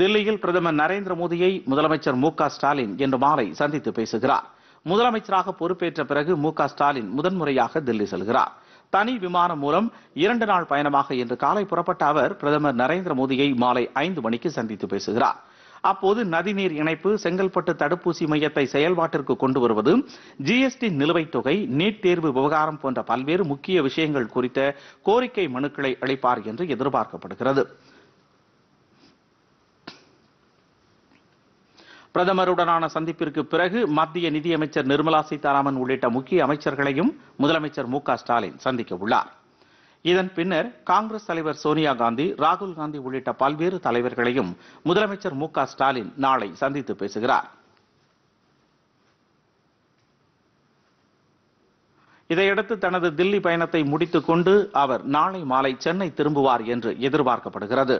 தில்லியில் பிரதமர் நரேந்திர மோடியை முதலமைச்சர் மு ஸ்டாலின் இன்று மாலை சந்தித்து பேசுகிறார் முதலமைச்சராக பொறுப்பேற்ற பிறகு மு ஸ்டாலின் முதன்முறையாக தில்லி செல்கிறார் தனி விமானம் மூலம் இரண்டு நாள் பயணமாக இன்று காலை புறப்பட்ட அவர் பிரதமர் நரேந்திர மோடியை மாலை ஐந்து மணிக்கு சந்தித்து பேசுகிறார் அப்போது நதிநீர் இணைப்பு செங்கல்பட்டு தடுப்பூசி மையத்தை செயல்பாட்டிற்கு கொண்டு வருவது ஜிஎஸ்டி நிலுவைத் தொகை நீட் தேர்வு விவகாரம் போன்ற பல்வேறு முக்கிய விஷயங்கள் குறித்த கோரிக்கை மனுக்களை அளிப்பார் என்று எதிர்பார்க்கப்படுகிறது பிரதமருடனான சந்திப்பிற்கு பிறகு மத்திய நிதியமைச்சர் நிர்மலா சீதாராமன் உள்ளிட்ட முக்கிய அமைச்சர்களையும் முதலமைச்சர் மு ஸ்டாலின் சந்திக்க உள்ளார் இதன் பின்னர் காங்கிரஸ் தலைவர் சோனியா காந்தி ராகுல் காந்தி உள்ளிட்ட பல்வேறு தலைவர்களையும் முதலமைச்சர் மு ஸ்டாலின் நாளை சந்தித்து பேசுகிறார் இதையடுத்து தனது தில்லி பயணத்தை கொண்டு அவர் நாளை மாலை சென்னை திரும்புவார் என்று எதிர்பார்க்கப்படுகிறது